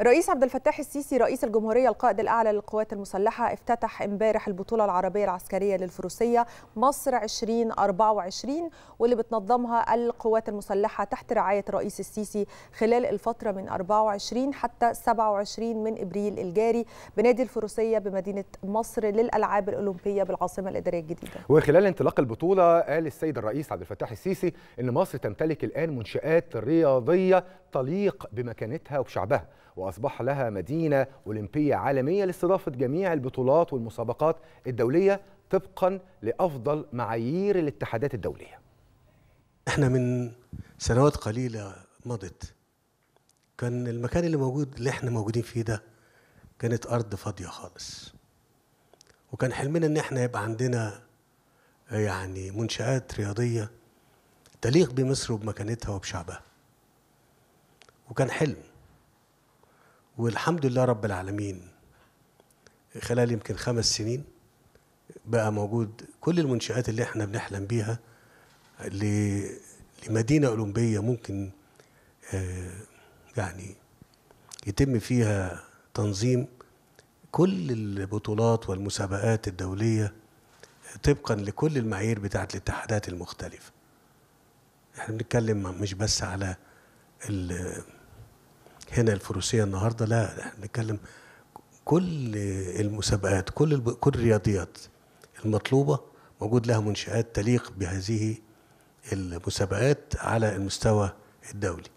الرئيس عبد الفتاح السيسي رئيس الجمهورية القائد الأعلى للقوات المسلحة افتتح امبارح البطولة العربية العسكرية للفروسية مصر 2024 واللي بتنظمها القوات المسلحة تحت رعاية الرئيس السيسي خلال الفترة من 24 حتى 27 من إبريل الجاري بنادي الفروسية بمدينة مصر للألعاب الأولمبية بالعاصمة الإدارية الجديدة وخلال انطلاق البطولة قال السيد الرئيس عبد الفتاح السيسي أن مصر تمتلك الآن منشآت رياضية تليق بمكانتها وشعبها وأصبح لها مدينة أولمبية عالمية لاستضافة جميع البطولات والمسابقات الدولية طبقا لأفضل معايير الاتحادات الدولية احنا من سنوات قليلة مضت كان المكان اللي موجود اللي احنا موجودين فيه ده كانت أرض فاضية خالص وكان حلمنا ان احنا يبقى عندنا يعني منشآت رياضية تليق بمصر وبمكانتها وبشعبها وكان حلم والحمد لله رب العالمين خلال يمكن خمس سنين بقى موجود كل المنشآت اللي احنا بنحلم بيها لمدينة أولمبية ممكن آه، يعني يتم فيها تنظيم كل البطولات والمسابقات الدولية طبقا لكل المعايير بتاعة الاتحادات المختلفة احنا بنتكلم مش بس على ال هنا الفروسيه النهارده لا احنا بنتكلم كل المسابقات كل كل الرياضيات المطلوبه موجود لها منشآت تليق بهذه المسابقات على المستوى الدولي